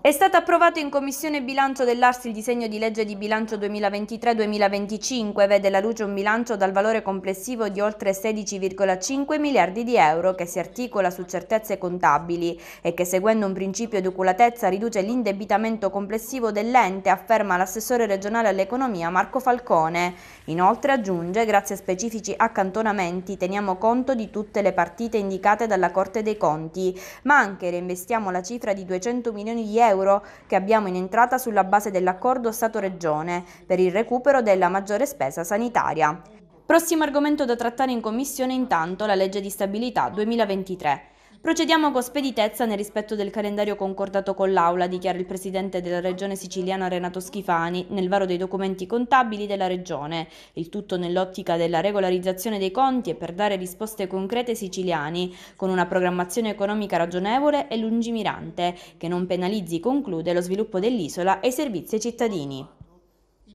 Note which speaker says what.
Speaker 1: È stato approvato in Commissione Bilancio dell'Arsi il disegno di legge di bilancio 2023-2025, vede la luce un bilancio dal valore complessivo di oltre 16,5 miliardi di euro che si articola su certezze contabili e che seguendo un principio di oculatezza riduce l'indebitamento complessivo dell'ente, afferma l'assessore regionale all'economia Marco Falcone. Inoltre aggiunge, grazie a specifici accantonamenti, teniamo conto di tutte le partite indicate dalla Corte dei Conti, ma anche reinvestiamo la cifra di 200 milioni di euro euro che abbiamo in entrata sulla base dell'accordo Stato-Regione per il recupero della maggiore spesa sanitaria. Prossimo argomento da trattare in Commissione intanto la legge di stabilità 2023. Procediamo con speditezza nel rispetto del calendario concordato con l'Aula, dichiara il Presidente della Regione siciliana Renato Schifani, nel varo dei documenti contabili della Regione. Il tutto nell'ottica della regolarizzazione dei conti e per dare risposte concrete ai siciliani, con una programmazione economica ragionevole e lungimirante, che non penalizzi, conclude, lo sviluppo dell'isola e i servizi ai cittadini.